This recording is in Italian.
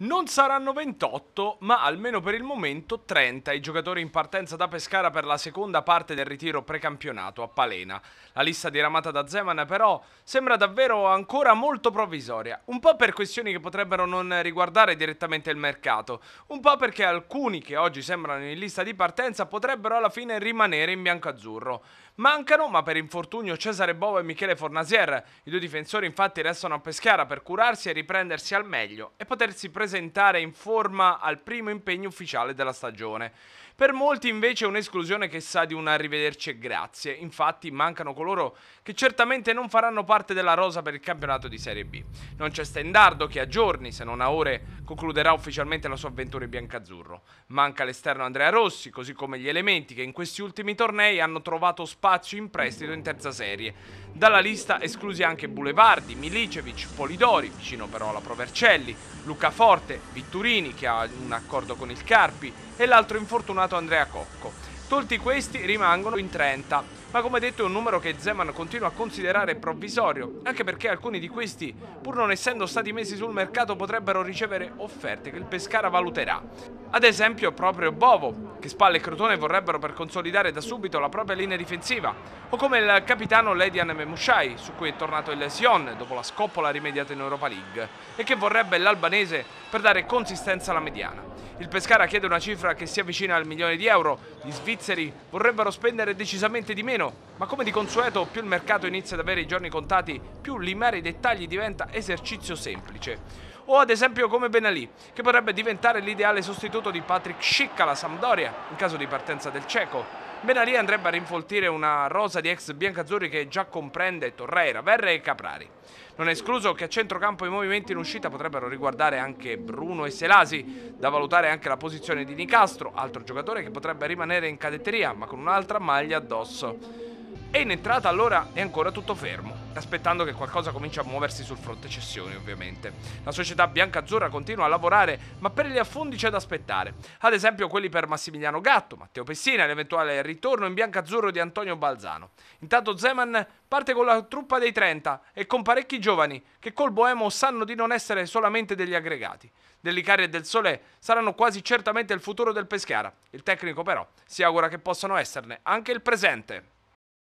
Non saranno 28, ma almeno per il momento 30 i giocatori in partenza da Pescara per la seconda parte del ritiro precampionato a Palena. La lista diramata da Zeman però sembra davvero ancora molto provvisoria, un po' per questioni che potrebbero non riguardare direttamente il mercato, un po' perché alcuni che oggi sembrano in lista di partenza potrebbero alla fine rimanere in bianco-azzurro. Mancano, ma per infortunio, Cesare Bova e Michele Fornasier. I due difensori infatti restano a Pescara per curarsi e riprendersi al meglio e potersi presentare presentare in forma al primo impegno ufficiale della stagione. Per molti invece è un'esclusione che sa di un arrivederci e grazie, infatti mancano coloro che certamente non faranno parte della rosa per il campionato di Serie B. Non c'è Stendardo che a giorni, se non a ore, concluderà ufficialmente la sua avventura in biancazzurro. Manca l'esterno Andrea Rossi, così come gli elementi che in questi ultimi tornei hanno trovato spazio in prestito in terza serie. Dalla lista esclusi anche Bulevardi, Milicevic, Polidori, vicino però alla Provercelli, Luca Forte, forte Vitturini che ha un accordo con il Carpi e l'altro infortunato Andrea Cocco. Tolti questi rimangono in 30. Ma come detto è un numero che Zeman continua a considerare provvisorio, anche perché alcuni di questi, pur non essendo stati messi sul mercato, potrebbero ricevere offerte che il Pescara valuterà. Ad esempio proprio Bovo, che Spalle e Crotone vorrebbero per consolidare da subito la propria linea difensiva, o come il capitano Ledian Memushai, su cui è tornato il Sion dopo la scoppola rimediata in Europa League, e che vorrebbe l'albanese per dare consistenza alla mediana. Il Pescara chiede una cifra che si avvicina al milione di euro. Gli svizzeri vorrebbero spendere decisamente di meno, ma come di consueto più il mercato inizia ad avere i giorni contati, più limare i dettagli diventa esercizio semplice o ad esempio come Benalì, che potrebbe diventare l'ideale sostituto di Patrick Schick alla Sampdoria in caso di partenza del cieco. Benalì andrebbe a rinfoltire una rosa di ex biancazzurri che già comprende Torreira, Verre e Caprari. Non è escluso che a centrocampo i movimenti in uscita potrebbero riguardare anche Bruno e Selasi, da valutare anche la posizione di Nicastro, altro giocatore che potrebbe rimanere in cadetteria ma con un'altra maglia addosso. E in entrata allora è ancora tutto fermo, aspettando che qualcosa cominci a muoversi sul fronte cessioni ovviamente. La società bianca-azzurra continua a lavorare, ma per gli affondi c'è da aspettare. Ad esempio quelli per Massimiliano Gatto, Matteo Pessina e l'eventuale ritorno in bianca-azzurro di Antonio Balzano. Intanto Zeman parte con la truppa dei 30 e con parecchi giovani che col Boemo sanno di non essere solamente degli aggregati. Dell'Icaria e del Sole saranno quasi certamente il futuro del Peschiara. Il tecnico però si augura che possano esserne anche il presente.